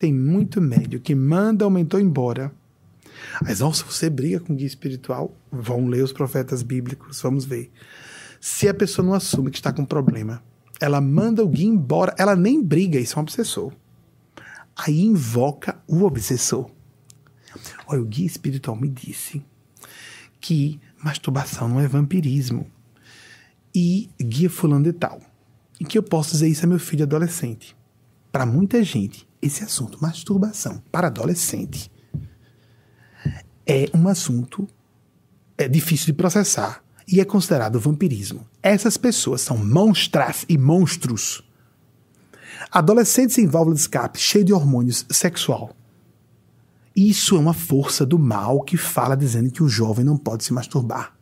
Tem muito médio que manda o mentor embora. Mas, nossa, você briga com guia espiritual? Vão ler os profetas bíblicos, vamos ver. Se a pessoa não assume que está com problema, ela manda o guia embora, ela nem briga, isso é um obsessor. Aí invoca o obsessor. Olha, o guia espiritual me disse que masturbação não é vampirismo. E guia fulano de tal. E que eu posso dizer isso a meu filho adolescente para muita gente, esse assunto, masturbação para adolescente, é um assunto é difícil de processar e é considerado vampirismo. Essas pessoas são monstras e monstros. Adolescentes em válvula de escape cheio de hormônios sexual. Isso é uma força do mal que fala dizendo que o jovem não pode se masturbar.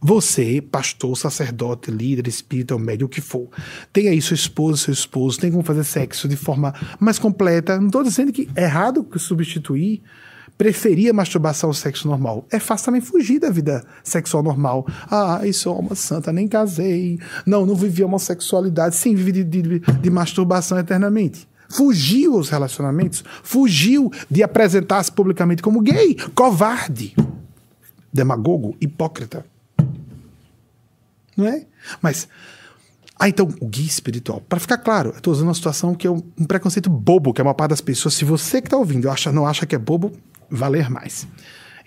Você, pastor, sacerdote, líder, espírita, médio, o que for, tem aí sua esposa, seu esposo, tem como fazer sexo de forma mais completa. Não estou dizendo que é errado substituir, preferir a masturbação ao sexo normal. É fácil também fugir da vida sexual normal. Ah, isso é uma santa, nem casei. Não, não vivi homossexualidade. Sim, vivi de, de, de masturbação eternamente. Fugiu aos relacionamentos, fugiu de apresentar-se publicamente como gay, covarde, demagogo, hipócrita não é? Mas ah, então, o guia espiritual. Para ficar claro, eu estou usando uma situação que é um preconceito bobo, que é uma parte das pessoas. Se você que está ouvindo acha, não acha que é bobo, valer mais.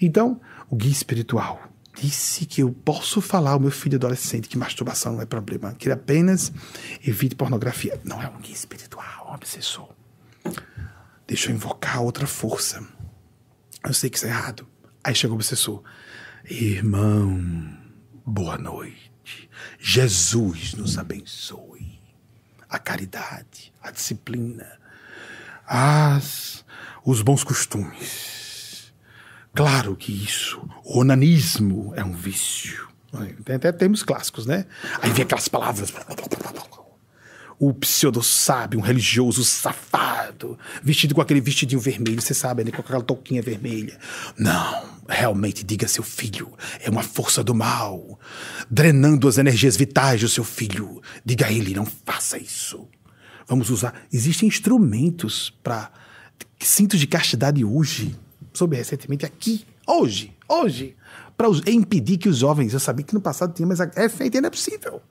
Então, o guia espiritual disse que eu posso falar ao meu filho adolescente que masturbação não é problema, que ele apenas evite pornografia. Não é um guia espiritual, um obsessor. Deixa eu invocar outra força. Eu sei que isso é errado. Aí chegou o obsessor. Irmão, boa noite. Jesus nos abençoe. A caridade, a disciplina, as, os bons costumes. Claro que isso, o onanismo é um vício. Tem até termos clássicos, né? Aí vem aquelas palavras o pseudo-sábio, um religioso safado, vestido com aquele vestidinho vermelho, você sabe, né, com aquela touquinha vermelha. Não, realmente diga seu filho, é uma força do mal, drenando as energias vitais do seu filho. Diga a ele, não faça isso. Vamos usar. Existem instrumentos para cintos de castidade hoje. Soube recentemente aqui, hoje, hoje, para impedir que os jovens. Eu sabia que no passado tinha, mas é feito, ainda é possível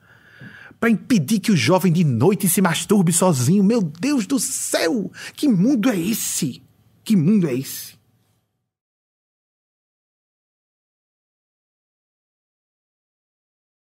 para impedir que o jovem de noite se masturbe sozinho. Meu Deus do céu! Que mundo é esse? Que mundo é esse?